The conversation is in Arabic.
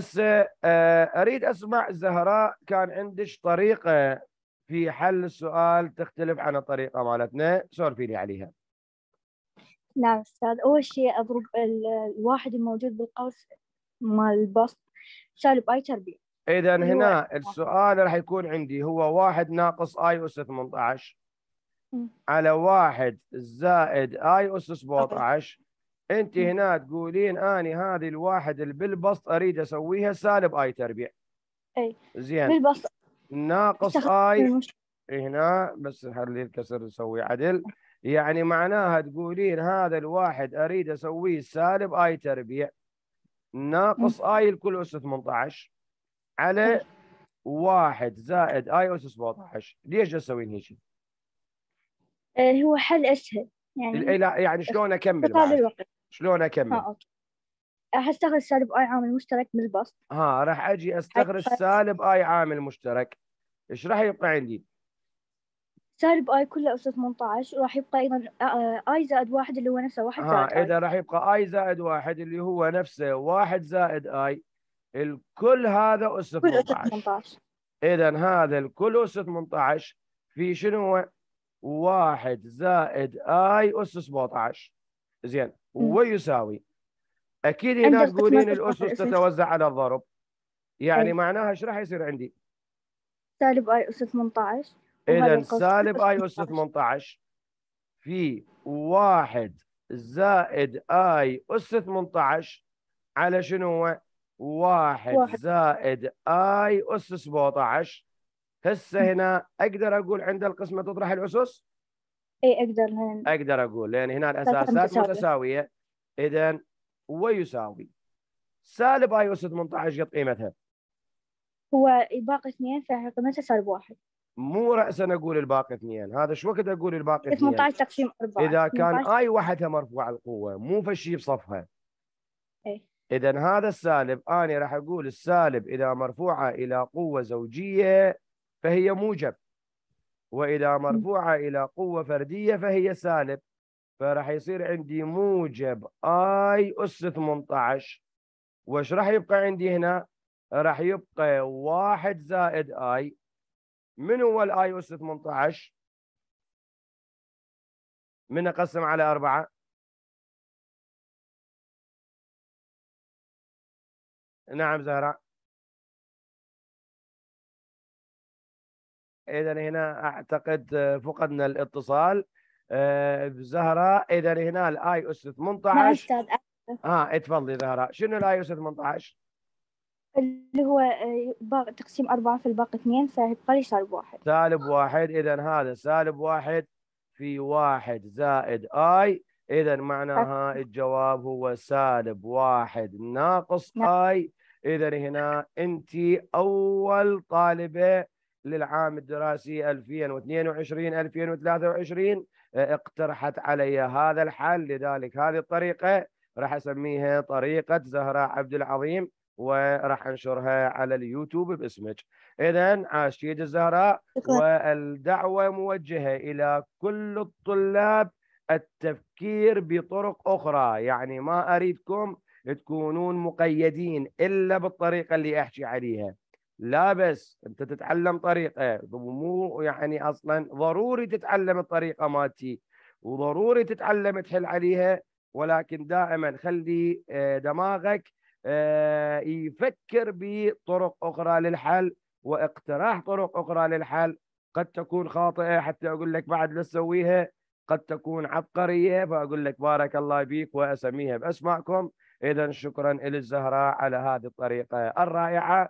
بس آه، اريد اسمع زهراء كان عندك طريقه في حل السؤال تختلف عن الطريقه مالتنا سولفي لي عليها نعم استاذ اول شيء اضرب الواحد الموجود بالقوس مال البسط سالب اي تربيع اذا هنا السؤال راح يكون عندي هو واحد ناقص اي اس 18 على واحد زائد اي اس 17 انت هنا تقولين اني هذه الواحد بالبسط اريد اسويها سالب اي تربيع اي زين بالبسط ناقص اي هنا بس نحلي الكسر نسوي عدل يعني معناها تقولين هذا الواحد اريد اسويه سالب اي تربيع ناقص اي الكل اس 18 على واحد زائد اي اس 17 ليش تسوين هيك؟ آه، هو حل اسهل يعني إيه، لا يعني شلون اكمل شلون اكمل؟ راح آه، استغل سالب اي عامل مشترك من البسط ها راح اجي استغل سالب اي عامل مشترك ايش راح يبقى عندي؟ سالب اي كله اس 18 وراح يبقى ايضا آه، اي زائد واحد اللي هو نفسه واحد ها زائد اذا راح يبقى اي زائد واحد اللي هو نفسه واحد زائد اي الكل هذا اس 18 اذا هذا الكل اس 18 في شنو هو؟ 1 زائد اي أس 17 زين ويساوي أكيد هنا تقولين الأسس تتوزع على الضرب يعني أي. طيب. معناها ايش راح يصير عندي؟ سالب اي أس 18 إذا سالب اي أس 18 في 1 زائد اي أس 18 على شنو هو؟ 1 زائد اي أس 17 هسه هنا اقدر اقول عند القسمه تطرح الاسس؟ اي اقدر هنا. اقدر اقول لان هنا الاساسات متساويه اذا ويساوي سالب اي اس 18 قد قيمتها؟ هو الباقي اثنين فهي قيمتها سالب واحد مو راسا اقول الباقي اثنين هذا شو وقت اقول الباقي اثنين 18 تقسيم 4 اذا كان اي وحدها مرفوعه القوه مو فشي بصفها اي اذا هذا السالب انا راح اقول السالب اذا مرفوعه الى قوه زوجيه فهي موجب وإذا مرفوعة إلى قوة فردية فهي سالب فراح يصير عندي موجب اي اس 18 وايش راح يبقى عندي هنا؟ راح يبقى واحد زائد اي من هو الاي اس 18 من اقسم على أربعة نعم زهران اذا هنا اعتقد آه، فقدنا الاتصال آه، زهراء اذا هنا الاي اس 18 اه اتفضلي زهراء شنو الاي اس 18 اللي هو آه، تقسيم أربعة في الباقي اثنين فيبقى لي سالب واحد سالب واحد إذا هذا سالب واحد في واحد زائد آي إذا معناها الجواب هو سالب واحد ناقص نعم. آي إذا هنا أنت أول طالبة للعام الدراسي 2022 2023 آه، اقترحت علي هذا الحل لذلك هذه الطريقه راح اسميها طريقه زهراء عبد العظيم وراح انشرها على اليوتيوب باسمك اذا عاشيد الزهراء والدعوه موجهه الى كل الطلاب التفكير بطرق اخرى يعني ما اريدكم تكونون مقيدين الا بالطريقه اللي احكي عليها لا بس انت تتعلم طريقه مو يعني اصلا ضروري تتعلم الطريقه مالتي وضروري تتعلم تحل عليها ولكن دائما خلي آه، دماغك آه، يفكر بطرق اخرى للحل واقتراح طرق اخرى للحل قد تكون خاطئه حتى اقول لك بعد لا تسويها قد تكون عبقريه فاقول لك بارك الله بيك واسميها باسمائكم اذا شكرا الزهراء على هذه الطريقه الرائعه